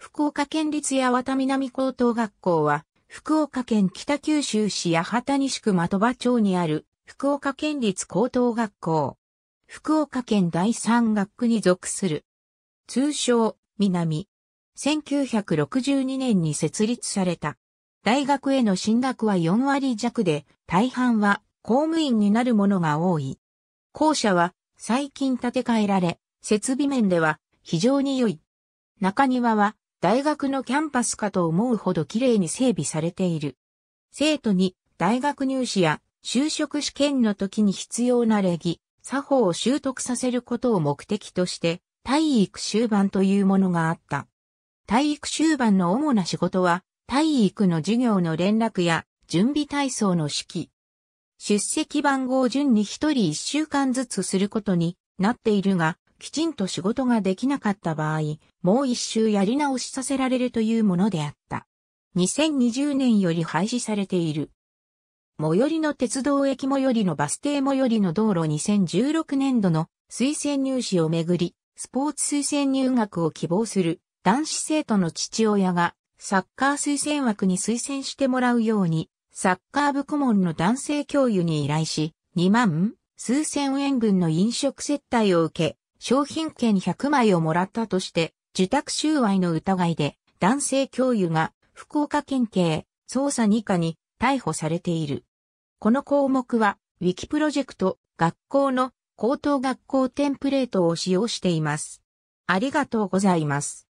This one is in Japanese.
福岡県立八幡南高等学校は、福岡県北九州市八幡西区的場町にある、福岡県立高等学校。福岡県第三学区に属する。通称、南。1962年に設立された。大学への進学は4割弱で、大半は公務員になるものが多い。校舎は最近建て替えられ、設備面では非常に良い。中庭は大学のキャンパスかと思うほど綺麗に整備されている。生徒に大学入試や就職試験の時に必要な礼儀、作法を習得させることを目的として、体育終盤というものがあった。体育終盤の主な仕事は、体育の授業の連絡や準備体操の指揮。出席番号順に一人一週間ずつすることになっているが、きちんと仕事ができなかった場合、もう一周やり直しさせられるというものであった。2020年より廃止されている。最寄りの鉄道駅最寄りのバス停最寄りの道路2016年度の推薦入試をめぐり、スポーツ推薦入学を希望する男子生徒の父親がサッカー推薦枠に推薦してもらうように、サッカー部顧問の男性教諭に依頼し、2万数千円分の飲食接待を受け、商品券100枚をもらったとして、受託収賄の疑いで、男性教諭が福岡県警捜査2課に逮捕されている。この項目は、ウィキプロジェクト学校の高等学校テンプレートを使用しています。ありがとうございます。